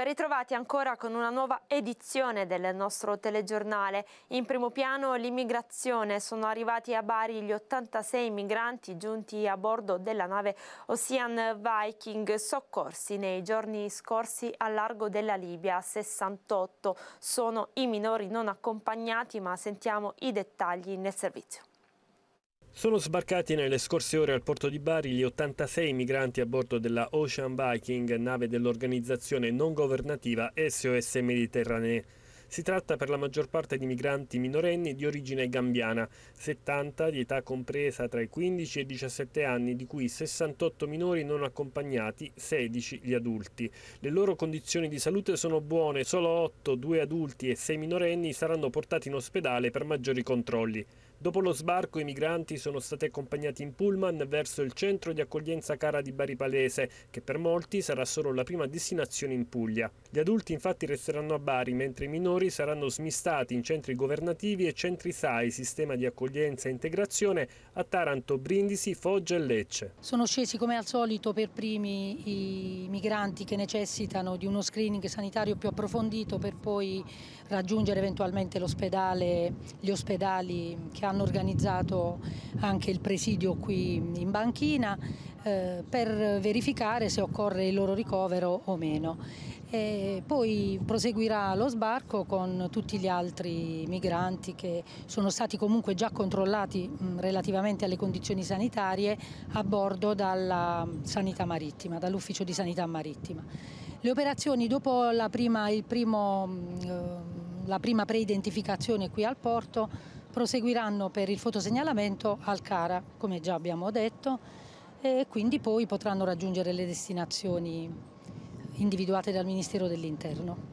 Ben ritrovati ancora con una nuova edizione del nostro telegiornale. In primo piano l'immigrazione. Sono arrivati a Bari gli 86 migranti giunti a bordo della nave Ocean Viking soccorsi nei giorni scorsi al largo della Libia. 68 sono i minori non accompagnati ma sentiamo i dettagli nel servizio. Sono sbarcati nelle scorse ore al porto di Bari gli 86 migranti a bordo della Ocean Viking, nave dell'organizzazione non governativa SOS Mediterranee. Si tratta per la maggior parte di migranti minorenni di origine gambiana, 70 di età compresa tra i 15 e i 17 anni, di cui 68 minori non accompagnati, 16 gli adulti. Le loro condizioni di salute sono buone, solo 8, 2 adulti e 6 minorenni saranno portati in ospedale per maggiori controlli. Dopo lo sbarco i migranti sono stati accompagnati in pullman verso il centro di accoglienza cara di Bari Palese, che per molti sarà solo la prima destinazione in Puglia. Gli adulti infatti resteranno a Bari, mentre i minori saranno smistati in centri governativi e centri SAI, sistema di accoglienza e integrazione, a Taranto, Brindisi, Foggia e Lecce. Sono scesi come al solito per primi i migranti che necessitano di uno screening sanitario più approfondito per poi raggiungere eventualmente l'ospedale, gli ospedali che hanno organizzato anche il presidio qui in banchina eh, per verificare se occorre il loro ricovero o meno e poi proseguirà lo sbarco con tutti gli altri migranti che sono stati comunque già controllati relativamente alle condizioni sanitarie a bordo dalla sanità marittima, dall'ufficio di sanità marittima. Le operazioni dopo la prima, primo, eh, la prima preidentificazione qui al porto proseguiranno per il fotosegnalamento al Cara, come già abbiamo detto, e quindi poi potranno raggiungere le destinazioni individuate dal Ministero dell'Interno.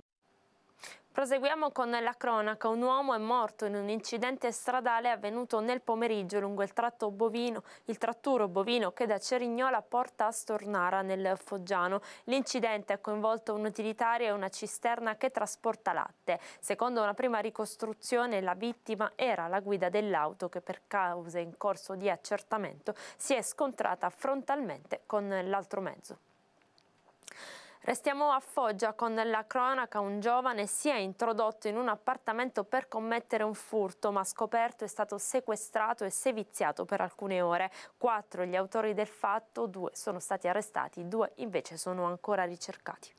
Proseguiamo con la cronaca. Un uomo è morto in un incidente stradale avvenuto nel pomeriggio lungo il, tratto bovino, il tratturo bovino che da Cerignola porta a Stornara nel Foggiano. L'incidente ha coinvolto un'utilitaria e una cisterna che trasporta latte. Secondo una prima ricostruzione la vittima era la guida dell'auto che per cause in corso di accertamento si è scontrata frontalmente con l'altro mezzo. Restiamo a Foggia con la cronaca un giovane si è introdotto in un appartamento per commettere un furto ma scoperto è stato sequestrato e seviziato per alcune ore. Quattro gli autori del fatto, due sono stati arrestati, due invece sono ancora ricercati.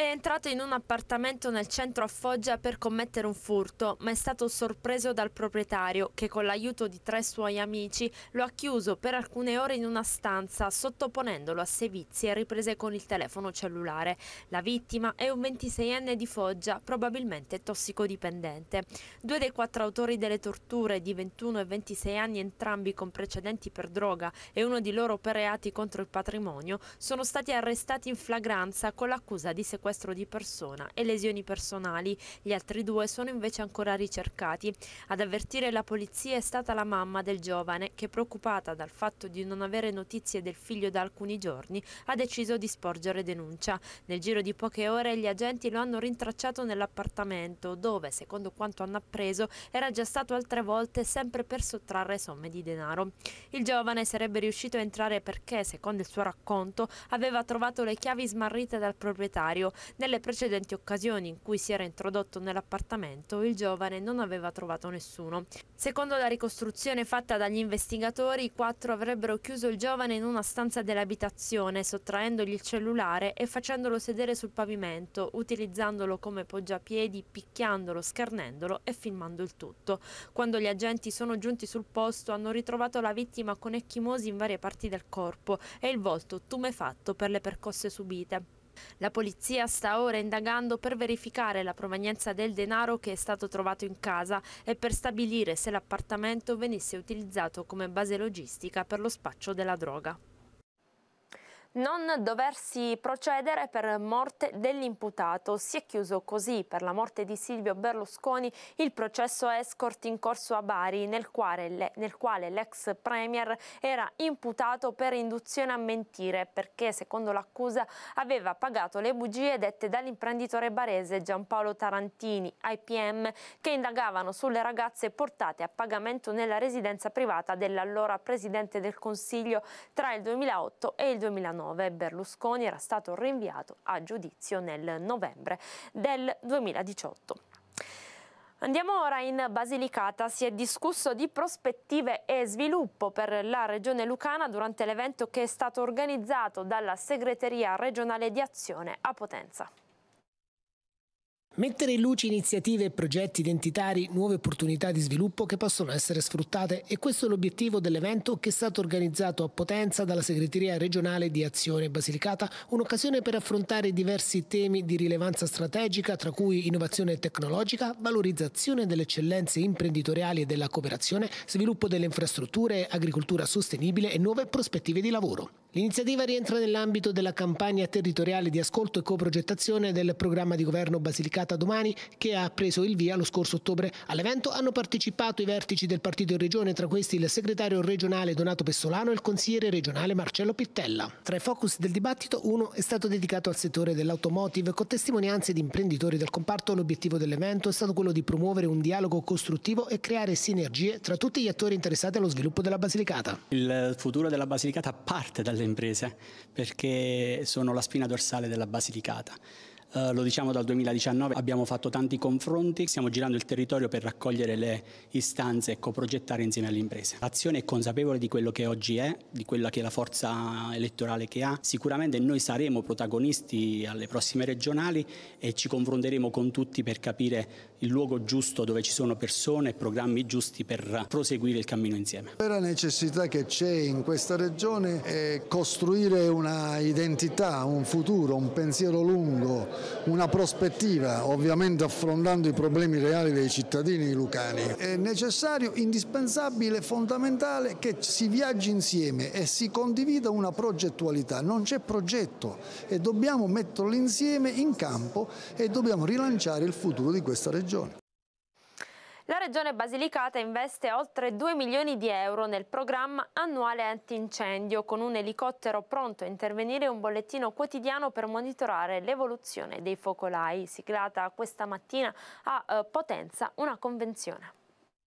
È entrato in un appartamento nel centro a Foggia per commettere un furto, ma è stato sorpreso dal proprietario che con l'aiuto di tre suoi amici lo ha chiuso per alcune ore in una stanza, sottoponendolo a sevizie riprese con il telefono cellulare. La vittima è un 26enne di Foggia, probabilmente tossicodipendente. Due dei quattro autori delle torture di 21 e 26 anni, entrambi con precedenti per droga e uno di loro per reati contro il patrimonio, sono stati arrestati in flagranza con l'accusa di sequestro sequestro di persona e lesioni personali. Gli altri due sono invece ancora ricercati. Ad avvertire la polizia è stata la mamma del giovane che, preoccupata dal fatto di non avere notizie del figlio da alcuni giorni, ha deciso di sporgere denuncia. Nel giro di poche ore gli agenti lo hanno rintracciato nell'appartamento dove, secondo quanto hanno appreso, era già stato altre volte sempre per sottrarre somme di denaro. Il giovane sarebbe riuscito a entrare perché, secondo il suo racconto, aveva trovato le chiavi smarrite dal proprietario nelle precedenti occasioni in cui si era introdotto nell'appartamento, il giovane non aveva trovato nessuno. Secondo la ricostruzione fatta dagli investigatori, i quattro avrebbero chiuso il giovane in una stanza dell'abitazione, sottraendogli il cellulare e facendolo sedere sul pavimento, utilizzandolo come poggiapiedi, picchiandolo, scarnendolo e filmando il tutto. Quando gli agenti sono giunti sul posto, hanno ritrovato la vittima con ecchimosi in varie parti del corpo e il volto tumefatto per le percosse subite. La polizia sta ora indagando per verificare la provenienza del denaro che è stato trovato in casa e per stabilire se l'appartamento venisse utilizzato come base logistica per lo spaccio della droga non doversi procedere per morte dell'imputato. Si è chiuso così per la morte di Silvio Berlusconi il processo escort in corso a Bari nel quale, l'ex premier era imputato per induzione a mentire perché secondo l'accusa aveva pagato le bugie dette dall'imprenditore barese Giampaolo Tarantini, IPM, che indagavano sulle ragazze portate a pagamento nella residenza privata dell'allora presidente del Consiglio tra il 2008 e il 2009. 2019. Berlusconi era stato rinviato a giudizio nel novembre del 2018. Andiamo ora in Basilicata. Si è discusso di prospettive e sviluppo per la Regione Lucana durante l'evento che è stato organizzato dalla Segreteria regionale di azione a Potenza. Mettere in luce iniziative e progetti identitari, nuove opportunità di sviluppo che possono essere sfruttate e questo è l'obiettivo dell'evento che è stato organizzato a Potenza dalla Segreteria regionale di Azione Basilicata, un'occasione per affrontare diversi temi di rilevanza strategica tra cui innovazione tecnologica, valorizzazione delle eccellenze imprenditoriali e della cooperazione, sviluppo delle infrastrutture, agricoltura sostenibile e nuove prospettive di lavoro. L'iniziativa rientra nell'ambito della campagna territoriale di ascolto e coprogettazione del programma di governo Basilicata Domani che ha preso il via lo scorso ottobre. All'evento hanno partecipato i vertici del partito in regione, tra questi il segretario regionale Donato Pessolano e il consigliere regionale Marcello Pittella. Tra i focus del dibattito uno è stato dedicato al settore dell'automotive con testimonianze di imprenditori del comparto. L'obiettivo dell'evento è stato quello di promuovere un dialogo costruttivo e creare sinergie tra tutti gli attori interessati allo sviluppo della Basilicata. Il futuro della Basilicata parte dalle imprese perché sono la spina dorsale della Basilicata. Uh, lo diciamo dal 2019, abbiamo fatto tanti confronti, stiamo girando il territorio per raccogliere le istanze e coprogettare insieme alle imprese. L'azione è consapevole di quello che oggi è, di quella che è la forza elettorale che ha. Sicuramente noi saremo protagonisti alle prossime regionali e ci confronteremo con tutti per capire il luogo giusto dove ci sono persone e programmi giusti per proseguire il cammino insieme. La necessità che c'è in questa regione è costruire una identità, un futuro, un pensiero lungo, una prospettiva, ovviamente affrontando i problemi reali dei cittadini lucani. È necessario, indispensabile, fondamentale che si viaggi insieme e si condivida una progettualità, non c'è progetto e dobbiamo metterlo insieme in campo e dobbiamo rilanciare il futuro di questa regione regione. La regione Basilicata investe oltre 2 milioni di euro nel programma annuale antincendio con un elicottero pronto a intervenire e un bollettino quotidiano per monitorare l'evoluzione dei focolai, siglata questa mattina a eh, Potenza una convenzione.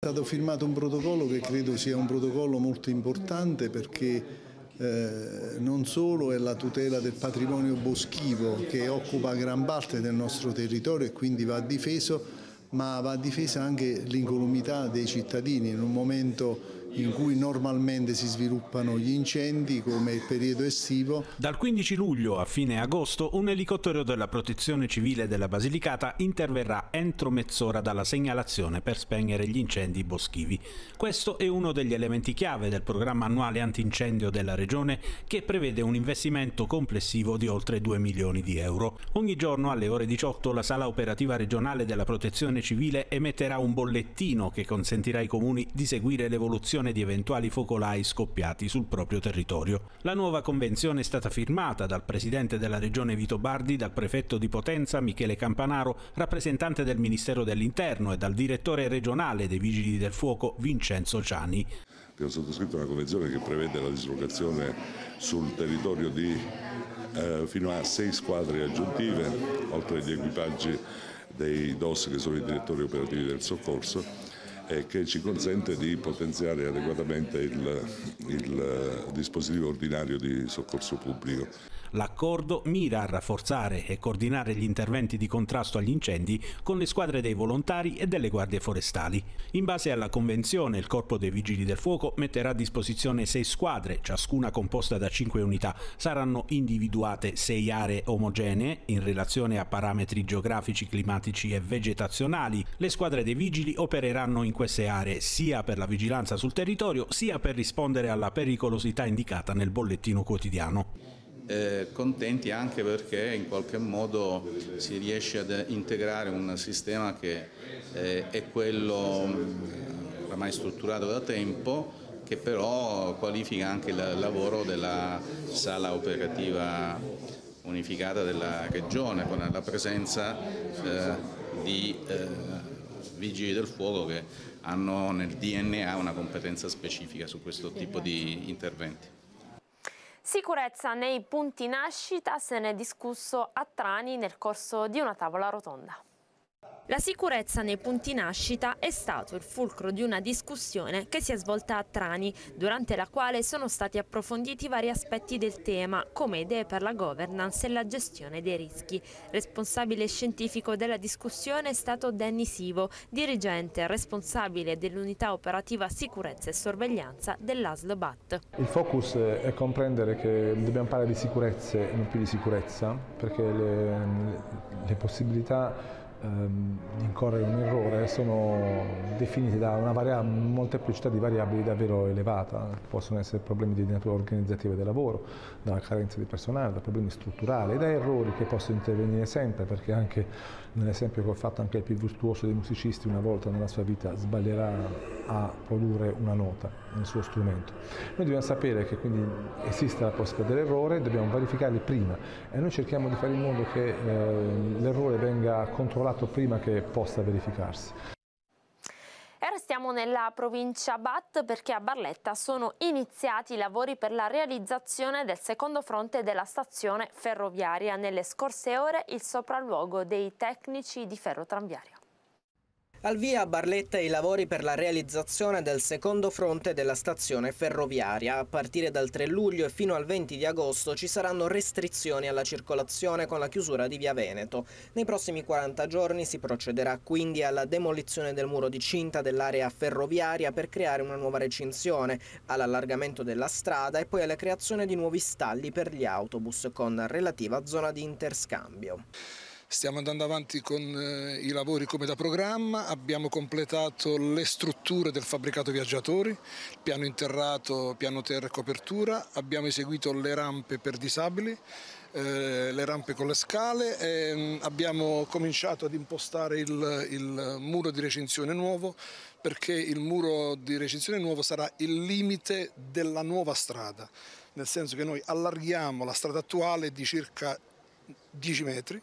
È stato firmato un protocollo che credo sia un protocollo molto importante perché eh, non solo è la tutela del patrimonio boschivo che occupa gran parte del nostro territorio e quindi va difeso, ma va difesa anche l'incolumità dei cittadini in un momento in cui normalmente si sviluppano gli incendi come il periodo estivo. Dal 15 luglio a fine agosto un elicottero della protezione civile della Basilicata interverrà entro mezz'ora dalla segnalazione per spegnere gli incendi boschivi. Questo è uno degli elementi chiave del programma annuale antincendio della regione che prevede un investimento complessivo di oltre 2 milioni di euro. Ogni giorno alle ore 18 la sala operativa regionale della protezione civile emetterà un bollettino che consentirà ai comuni di seguire l'evoluzione prevenzione di eventuali focolai scoppiati sul proprio territorio. La nuova convenzione è stata firmata dal presidente della regione Vito Bardi, dal prefetto di Potenza Michele Campanaro, rappresentante del Ministero dell'Interno e dal direttore regionale dei Vigili del Fuoco Vincenzo Ciani. Abbiamo sottoscritto una convenzione che prevede la dislocazione sul territorio di eh, fino a sei squadre aggiuntive, oltre agli equipaggi dei DOS che sono i direttori operativi del soccorso e che ci consente di potenziare adeguatamente il, il dispositivo ordinario di soccorso pubblico. L'accordo mira a rafforzare e coordinare gli interventi di contrasto agli incendi con le squadre dei volontari e delle guardie forestali. In base alla convenzione, il Corpo dei Vigili del Fuoco metterà a disposizione sei squadre, ciascuna composta da cinque unità. Saranno individuate sei aree omogenee in relazione a parametri geografici, climatici e vegetazionali. Le squadre dei vigili opereranno in queste aree sia per la vigilanza sul territorio sia per rispondere alla pericolosità indicata nel bollettino quotidiano eh, contenti anche perché in qualche modo si riesce ad integrare un sistema che eh, è quello eh, oramai strutturato da tempo che però qualifica anche il lavoro della sala operativa unificata della regione con la presenza eh, di eh, vigili del fuoco che hanno nel DNA una competenza specifica su questo tipo esatto. di interventi. Sicurezza nei punti nascita se ne è discusso a Trani nel corso di una tavola rotonda. La sicurezza nei punti nascita è stato il fulcro di una discussione che si è svolta a Trani, durante la quale sono stati approfonditi vari aspetti del tema, come idee per la governance e la gestione dei rischi. Responsabile scientifico della discussione è stato Danny Sivo, dirigente responsabile dell'unità operativa sicurezza e sorveglianza dell'ASLO BAT. Il focus è comprendere che dobbiamo parlare di sicurezze e non più di sicurezza, perché le, le possibilità di ehm, incorrere in un errore sono definite da una molteplicità di variabili davvero elevata, possono essere problemi di natura organizzativa del lavoro, dalla carenza di personale, da problemi strutturali, da errori che possono intervenire sempre, perché anche nell'esempio che ho fatto anche il più virtuoso dei musicisti una volta nella sua vita sbaglierà a produrre una nota nel suo strumento. Noi dobbiamo sapere che quindi esiste la possibilità dell'errore, dobbiamo verificarli prima e noi cerchiamo di fare in modo che eh, l'errore venga controllato prima che possa verificarsi. E restiamo nella provincia Bat perché a Barletta sono iniziati i lavori per la realizzazione del secondo fronte della stazione ferroviaria. Nelle scorse ore il sopralluogo dei tecnici di ferrotranviaria. Al via a Barletta i lavori per la realizzazione del secondo fronte della stazione ferroviaria. A partire dal 3 luglio e fino al 20 di agosto ci saranno restrizioni alla circolazione con la chiusura di via Veneto. Nei prossimi 40 giorni si procederà quindi alla demolizione del muro di cinta dell'area ferroviaria per creare una nuova recinzione, all'allargamento della strada e poi alla creazione di nuovi stalli per gli autobus con relativa zona di interscambio. Stiamo andando avanti con eh, i lavori come da programma, abbiamo completato le strutture del fabbricato viaggiatori, piano interrato, piano terra e copertura, abbiamo eseguito le rampe per disabili, eh, le rampe con le scale, ehm, abbiamo cominciato ad impostare il, il muro di recinzione nuovo perché il muro di recinzione nuovo sarà il limite della nuova strada, nel senso che noi allarghiamo la strada attuale di circa 10 metri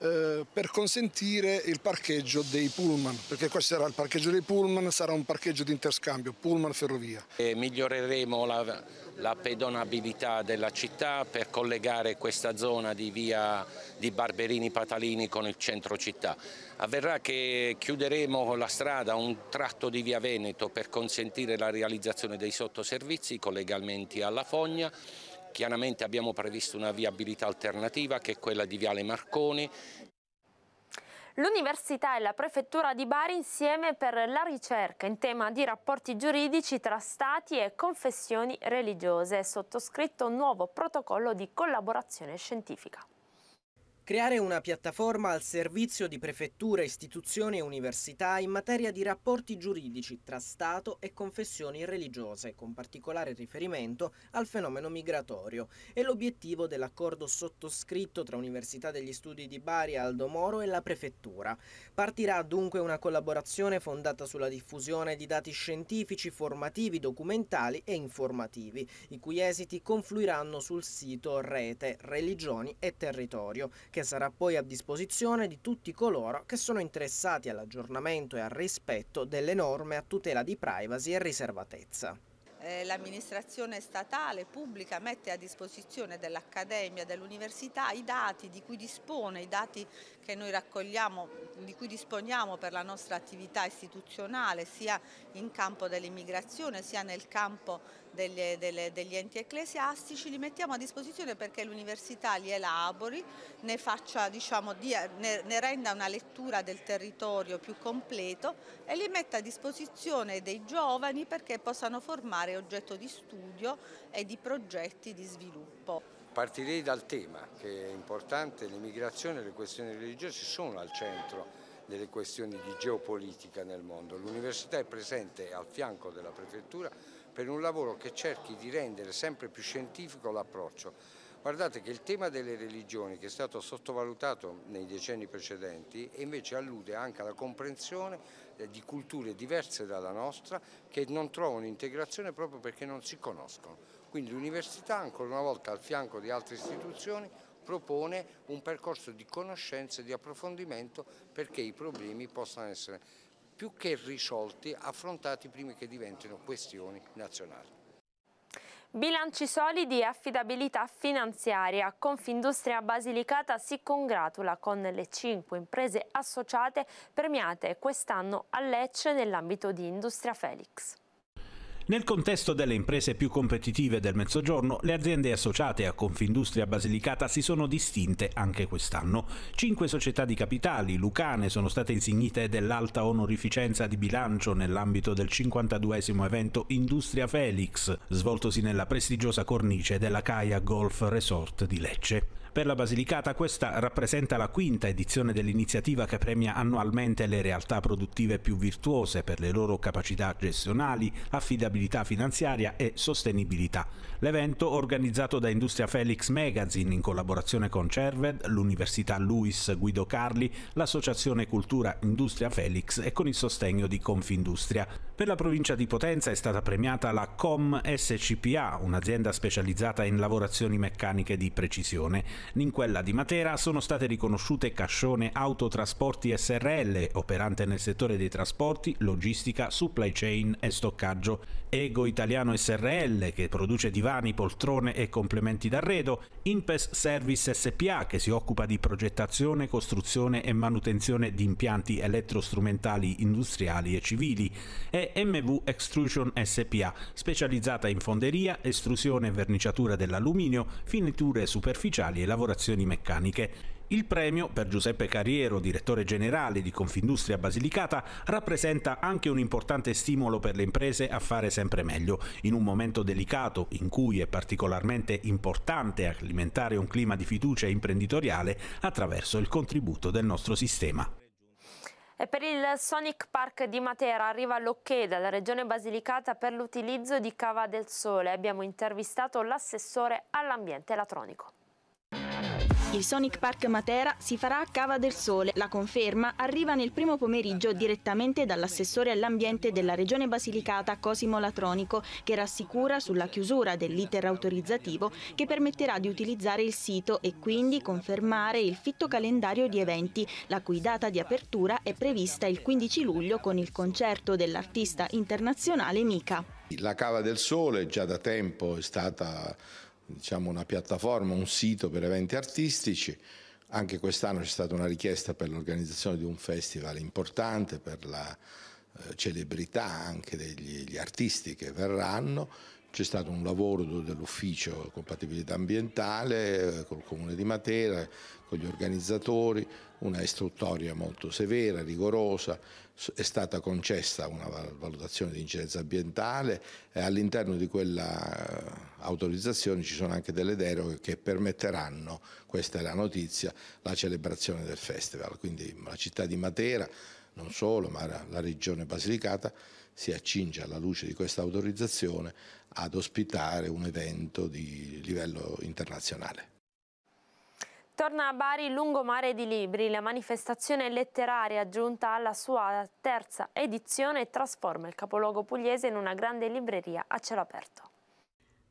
eh, per consentire il parcheggio dei pullman, perché questo sarà il parcheggio dei pullman, sarà un parcheggio di interscambio, pullman-ferrovia. miglioreremo la, la, pedonabilità della città per collegare questa zona di via di Barberini-Patalini con il centro città. Avverrà che chiuderemo la strada, un tratto di via Veneto per consentire la realizzazione dei sottoservizi, collegamenti alla Fogna, Chiaramente abbiamo previsto una viabilità alternativa che è quella di Viale Marconi. L'Università e la Prefettura di Bari insieme per la ricerca in tema di rapporti giuridici tra stati e confessioni religiose. È sottoscritto un nuovo protocollo di collaborazione scientifica creare una piattaforma al servizio di prefetture, istituzioni e università in materia di rapporti giuridici tra Stato e confessioni religiose, con particolare riferimento al fenomeno migratorio, è l'obiettivo dell'accordo sottoscritto tra Università degli Studi di Bari, Aldo Moro e la Prefettura. Partirà dunque una collaborazione fondata sulla diffusione di dati scientifici, formativi, documentali e informativi, i cui esiti confluiranno sul sito Rete, Religioni e Territorio, che che sarà poi a disposizione di tutti coloro che sono interessati all'aggiornamento e al rispetto delle norme a tutela di privacy e riservatezza eh, l'amministrazione statale pubblica mette a disposizione dell'Accademia, dell'Università i dati di cui dispone, i dati che noi raccogliamo, di cui disponiamo per la nostra attività istituzionale, sia in campo dell'immigrazione sia nel campo degli, delle, degli enti ecclesiastici, li mettiamo a disposizione perché l'università li elabori, ne, faccia, diciamo, dia, ne, ne renda una lettura del territorio più completo e li metta a disposizione dei giovani perché possano formare oggetto di studio e di progetti di sviluppo. Partirei dal tema che è importante, l'immigrazione e le questioni religiose sono al centro delle questioni di geopolitica nel mondo. L'università è presente al fianco della prefettura per un lavoro che cerchi di rendere sempre più scientifico l'approccio. Guardate che il tema delle religioni, che è stato sottovalutato nei decenni precedenti, invece allude anche alla comprensione eh, di culture diverse dalla nostra che non trovano integrazione proprio perché non si conoscono. Quindi l'università, ancora una volta al fianco di altre istituzioni, propone un percorso di conoscenza e di approfondimento perché i problemi possano essere più che risolti, affrontati prima che diventino questioni nazionali. Bilanci solidi e affidabilità finanziaria. Confindustria Basilicata si congratula con le cinque imprese associate premiate quest'anno a Lecce nell'ambito di Industria Felix. Nel contesto delle imprese più competitive del Mezzogiorno, le aziende associate a Confindustria Basilicata si sono distinte anche quest'anno. Cinque società di capitali, lucane, sono state insignite dell'alta onorificenza di bilancio nell'ambito del 52 evento Industria Felix, svoltosi nella prestigiosa cornice della Caia Golf Resort di Lecce. Per la Basilicata questa rappresenta la quinta edizione dell'iniziativa che premia annualmente le realtà produttive più virtuose per le loro capacità gestionali, affidabilità finanziaria e sostenibilità. L'evento, organizzato da Industria Felix Magazine in collaborazione con Cerved, l'Università Luis Guido Carli, l'Associazione Cultura Industria Felix e con il sostegno di Confindustria. Per la provincia di Potenza è stata premiata la Com SCPA, un'azienda specializzata in lavorazioni meccaniche di precisione. In quella di Matera sono state riconosciute Cascione Autotrasporti SRL, operante nel settore dei trasporti, logistica, supply chain e stoccaggio, Ego Italiano SRL che produce divani, poltrone e complementi d'arredo, Inpes Service SPA che si occupa di progettazione, costruzione e manutenzione di impianti elettrostrumentali industriali e civili e MV Extrusion SPA specializzata in fonderia, estrusione e verniciatura dell'alluminio, finiture superficiali e lavorazioni meccaniche. Il premio, per Giuseppe Carriero, direttore generale di Confindustria Basilicata, rappresenta anche un importante stimolo per le imprese a fare sempre meglio. In un momento delicato, in cui è particolarmente importante alimentare un clima di fiducia imprenditoriale attraverso il contributo del nostro sistema. E per il Sonic Park di Matera arriva l'ok dalla Regione Basilicata per l'utilizzo di Cava del Sole. Abbiamo intervistato l'assessore all'ambiente Latronico. Il Sonic Park Matera si farà a Cava del Sole. La conferma arriva nel primo pomeriggio direttamente dall'assessore all'ambiente della Regione Basilicata Cosimo Latronico, che rassicura sulla chiusura dell'iter autorizzativo che permetterà di utilizzare il sito e quindi confermare il fitto calendario di eventi, la cui data di apertura è prevista il 15 luglio con il concerto dell'artista internazionale Mika. La Cava del Sole già da tempo è stata diciamo, una piattaforma, un sito per eventi artistici. Anche quest'anno c'è stata una richiesta per l'organizzazione di un festival importante per la eh, celebrità anche degli artisti che verranno c'è stato un lavoro dell'ufficio compatibilità ambientale eh, col comune di Matera, con gli organizzatori, una istruttoria molto severa, rigorosa, è stata concessa una valutazione di incidenza ambientale e all'interno di quella eh, autorizzazione ci sono anche delle deroghe che permetteranno, questa è la notizia, la celebrazione del festival. Quindi la città di Matera, non solo, ma la regione Basilicata si accinge alla luce di questa autorizzazione ad ospitare un evento di livello internazionale. Torna a Bari il Lungomare di Libri, la manifestazione letteraria giunta alla sua terza edizione trasforma il capoluogo pugliese in una grande libreria a cielo aperto.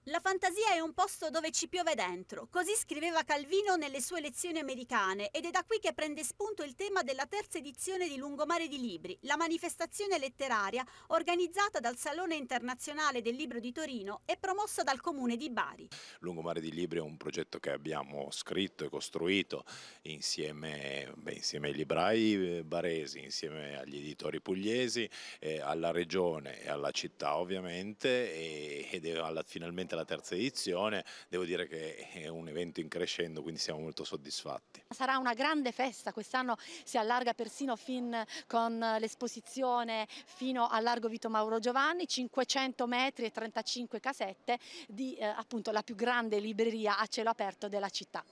La fantasia è un posto dove ci piove dentro, così scriveva Calvino nelle sue lezioni americane ed è da qui che prende spunto il tema della terza edizione di Lungomare di Libri, la manifestazione letteraria organizzata dal Salone Internazionale del Libro di Torino e promossa dal Comune di Bari. Lungomare di Libri è un progetto che abbiamo scritto e costruito insieme, beh, insieme ai librai eh, baresi, insieme agli editori pugliesi, eh, alla regione e alla città ovviamente ed è alla, finalmente la terza edizione, devo dire che è un evento in crescendo, quindi siamo molto soddisfatti. Sarà una grande festa, quest'anno si allarga persino fin con l'esposizione fino al largo Vito Mauro Giovanni, 500 metri e 35 casette di eh, appunto la più grande libreria a cielo aperto della città.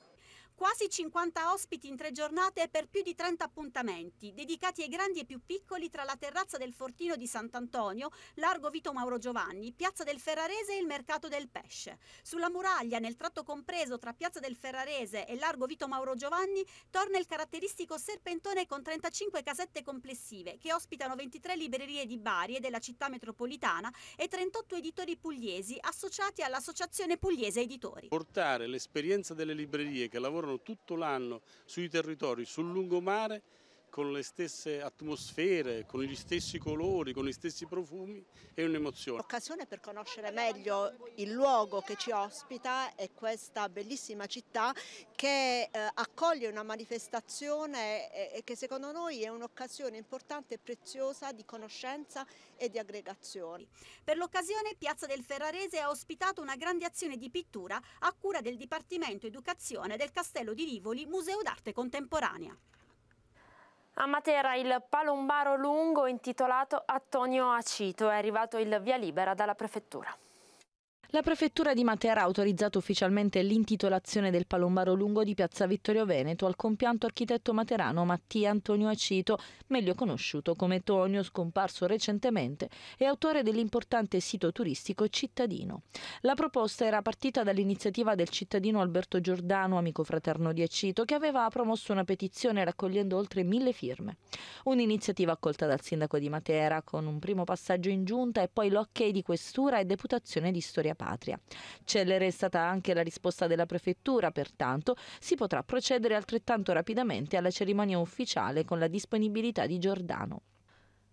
Quasi 50 ospiti in tre giornate per più di 30 appuntamenti, dedicati ai grandi e più piccoli tra la terrazza del Fortino di Sant'Antonio, largo Vito Mauro Giovanni, Piazza del Ferrarese e il Mercato del Pesce. Sulla muraglia, nel tratto compreso tra Piazza del Ferrarese e largo Vito Mauro Giovanni, torna il caratteristico serpentone con 35 casette complessive, che ospitano 23 librerie di Bari e della città metropolitana e 38 editori pugliesi associati all'Associazione Pugliese Editori. Portare l'esperienza delle librerie che lavorano lavorano tutto l'anno sui territori, sul lungomare con le stesse atmosfere, con gli stessi colori, con gli stessi profumi, è un'emozione. L'occasione per conoscere meglio il luogo che ci ospita è questa bellissima città che eh, accoglie una manifestazione e che secondo noi è un'occasione importante e preziosa di conoscenza e di aggregazioni. Per l'occasione Piazza del Ferrarese ha ospitato una grande azione di pittura a cura del Dipartimento Educazione del Castello di Rivoli Museo d'Arte Contemporanea. A Matera il palombaro lungo intitolato Antonio Acito è arrivato il via libera dalla prefettura. La prefettura di Matera ha autorizzato ufficialmente l'intitolazione del palombaro lungo di Piazza Vittorio Veneto al compianto architetto materano Mattia Antonio Acito, meglio conosciuto come Tonio, scomparso recentemente e autore dell'importante sito turistico cittadino. La proposta era partita dall'iniziativa del cittadino Alberto Giordano, amico fraterno di Acito, che aveva promosso una petizione raccogliendo oltre mille firme. Un'iniziativa accolta dal sindaco di Matera con un primo passaggio in giunta e poi l'ok di questura e deputazione di storia pubblica patria. Celere è stata anche la risposta della prefettura, pertanto si potrà procedere altrettanto rapidamente alla cerimonia ufficiale con la disponibilità di Giordano.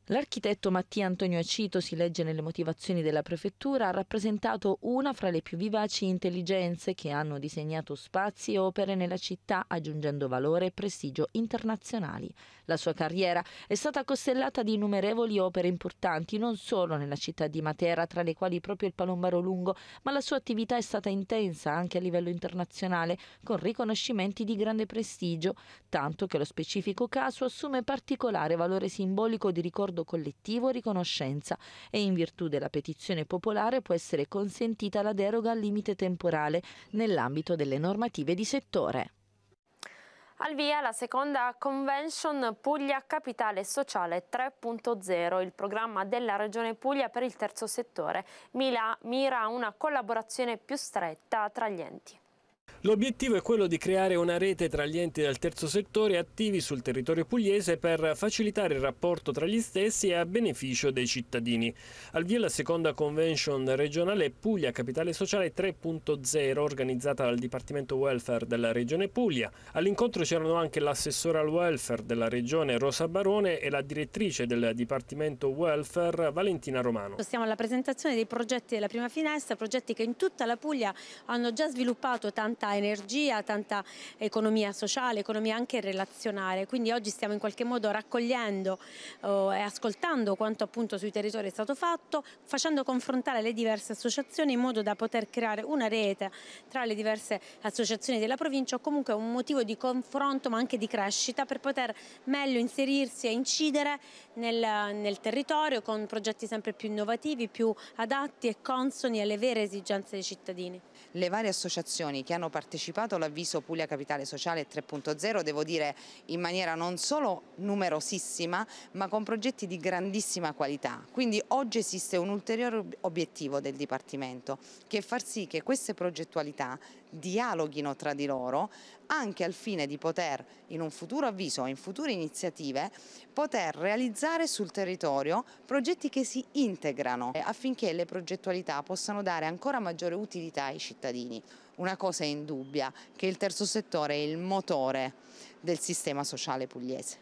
L'architetto Mattia Antonio Acito, si legge nelle motivazioni della prefettura, ha rappresentato una fra le più vivaci intelligenze che hanno disegnato spazi e opere nella città, aggiungendo valore e prestigio internazionali. La sua carriera è stata costellata di innumerevoli opere importanti, non solo nella città di Matera, tra le quali proprio il Palombaro Lungo, ma la sua attività è stata intensa anche a livello internazionale, con riconoscimenti di grande prestigio, tanto che lo specifico caso assume particolare valore simbolico di ricordo accordo collettivo o riconoscenza e in virtù della petizione popolare può essere consentita la deroga al limite temporale nell'ambito delle normative di settore. Al via la seconda convention Puglia Capitale Sociale 3.0, il programma della Regione Puglia per il terzo settore, mira a una collaborazione più stretta tra gli enti. L'obiettivo è quello di creare una rete tra gli enti del terzo settore attivi sul territorio pugliese per facilitare il rapporto tra gli stessi e a beneficio dei cittadini. Al via la seconda convention regionale Puglia Capitale Sociale 3.0 organizzata dal Dipartimento Welfare della Regione Puglia. All'incontro c'erano anche l'assessora al welfare della Regione Rosa Barone e la direttrice del Dipartimento Welfare Valentina Romano. Siamo alla presentazione dei progetti della prima finestra, progetti che in tutta la Puglia hanno già sviluppato tante tanta energia, tanta economia sociale, economia anche relazionale, quindi oggi stiamo in qualche modo raccogliendo eh, e ascoltando quanto appunto sui territori è stato fatto, facendo confrontare le diverse associazioni in modo da poter creare una rete tra le diverse associazioni della provincia o comunque un motivo di confronto ma anche di crescita per poter meglio inserirsi e incidere nel, nel territorio con progetti sempre più innovativi, più adatti e consoni alle vere esigenze dei cittadini le varie associazioni che hanno partecipato all'avviso Puglia Capitale Sociale 3.0, devo dire in maniera non solo numerosissima, ma con progetti di grandissima qualità. Quindi oggi esiste un ulteriore obiettivo del Dipartimento, che è far sì che queste progettualità dialoghino tra di loro anche al fine di poter in un futuro avviso o in future iniziative poter realizzare sul territorio progetti che si integrano eh, affinché le progettualità possano dare ancora maggiore utilità ai cittadini. Una cosa è indubbia, che il terzo settore è il motore del sistema sociale pugliese.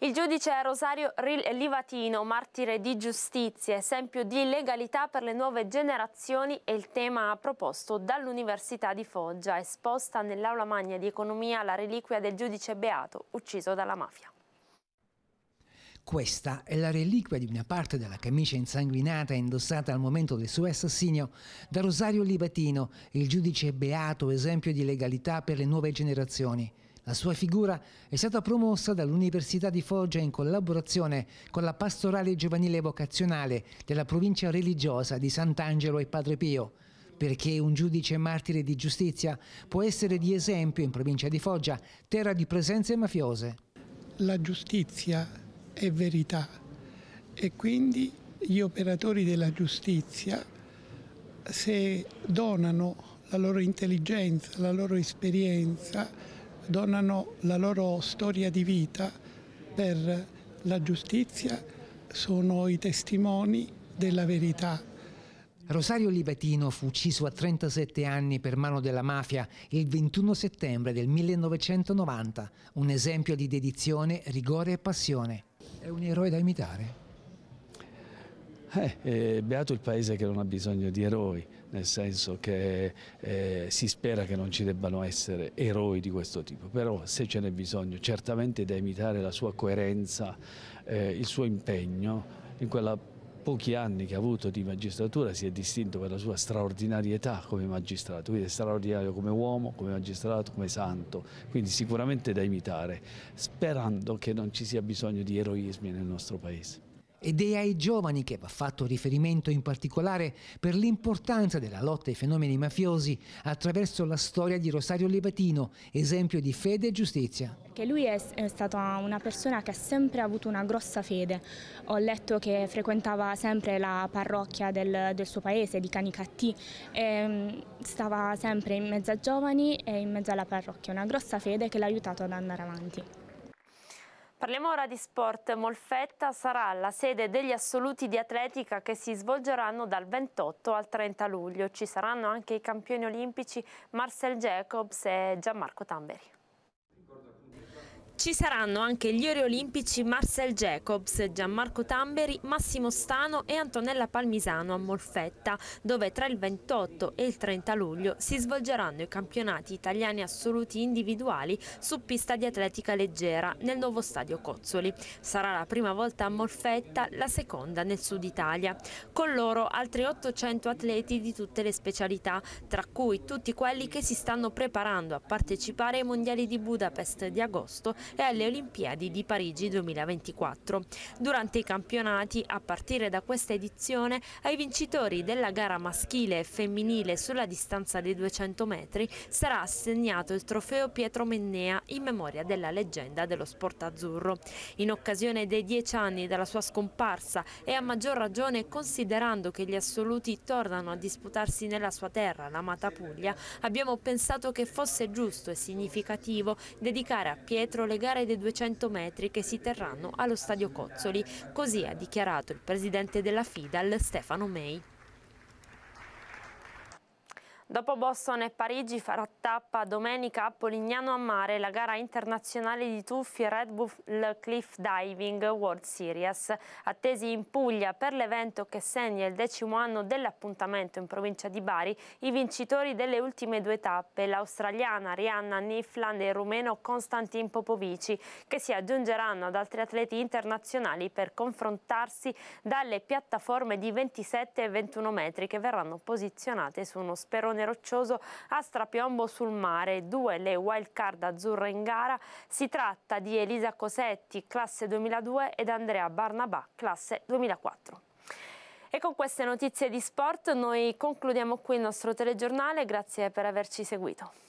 Il giudice Rosario Livatino, martire di giustizia, esempio di legalità per le nuove generazioni, è il tema proposto dall'Università di Foggia, esposta nell'aula magna di economia la reliquia del giudice Beato, ucciso dalla mafia. Questa è la reliquia di una parte della camicia insanguinata indossata al momento del suo assassinio da Rosario Livatino, il giudice beato esempio di legalità per le nuove generazioni. La sua figura è stata promossa dall'Università di Foggia in collaborazione con la pastorale giovanile vocazionale della provincia religiosa di Sant'Angelo e Padre Pio perché un giudice martire di giustizia può essere di esempio in provincia di Foggia, terra di presenze mafiose. La giustizia è verità e quindi gli operatori della giustizia se donano la loro intelligenza, la loro esperienza, donano la loro storia di vita per la giustizia, sono i testimoni della verità. Rosario Libatino fu ucciso a 37 anni per mano della mafia il 21 settembre del 1990, un esempio di dedizione, rigore e passione. È un eroe da imitare. Eh, eh beato il paese che non ha bisogno di eroi nel senso che eh, si spera che non ci debbano essere eroi di questo tipo, però se ce n'è bisogno certamente da imitare la sua coerenza, eh, il suo impegno in quella pochi anni che ha avuto di magistratura si è distinto per la sua straordinarietà come magistrato, quindi è straordinario come uomo, come magistrato, come santo, quindi sicuramente da imitare, sperando che non ci sia bisogno di eroismi nel nostro Paese. Ed è ai giovani che va fatto riferimento in particolare per l'importanza della lotta ai fenomeni mafiosi attraverso la storia di Rosario Levatino, esempio di fede e giustizia. Che lui è, stata una persona che ha sempre avuto una grossa fede. Ho letto che frequentava sempre la parrocchia del, del suo paese, di Canicattì, e mm, stava sempre in mezzo ai giovani e in mezzo alla parrocchia. Una grossa fede che l'ha aiutato ad andare avanti. Parliamo ora di sport. Molfetta sarà la sede degli assoluti di atletica che si svolgeranno dal 28 al 30 luglio. Ci saranno anche i campioni olimpici Marcel Jacobs e Gianmarco Tamberi. Ci saranno anche gli ori olimpici Marcel Jacobs, Gianmarco Tamberi, Massimo Stano e Antonella Palmisano a Molfetta, dove tra il 28 e il 30 luglio si svolgeranno i campionati italiani assoluti individuali su pista di atletica leggera nel nuovo stadio Cozzoli. Sarà la prima volta a Molfetta, la seconda nel sud Italia. Con loro altri 800 atleti di tutte le specialità, tra cui tutti quelli che si stanno preparando a partecipare ai mondiali di Budapest di agosto e alle Olimpiadi di Parigi 2024. Durante i campionati, a partire da questa edizione, ai vincitori della gara maschile e femminile sulla distanza dei 200 metri sarà assegnato il trofeo Pietro Mennea in memoria della leggenda dello sport azzurro. In occasione dei dieci anni dalla sua scomparsa e a maggior ragione considerando che gli assoluti tornano a disputarsi nella sua terra, l'amata Puglia, abbiamo pensato che fosse giusto e significativo dedicare a Pietro le gare dei 200 metri che si terranno allo stadio Cozzoli. Così ha dichiarato il presidente della FIDAL Stefano May. Dopo Boston e Parigi farà tappa domenica a Polignano a Mare la gara internazionale di tuffi Red Bull Cliff Diving World Series, attesi in Puglia per l'evento che segna il decimo anno dell'appuntamento in provincia di Bari i vincitori delle ultime due tappe, l'australiana Rihanna Nifland e il rumeno Constantin Popovici, che si aggiungeranno ad altri atleti internazionali per confrontarsi dalle piattaforme di 27 e 21 metri che verranno posizionate su uno sperone pallone roccioso a strapiombo sul mare. Due le wild card azzurre in gara. Si tratta di Elisa Cosetti, classe 2002, ed Andrea Barnabà, classe 2004. E con queste notizie di sport noi concludiamo qui il nostro telegiornale. Grazie per averci seguito.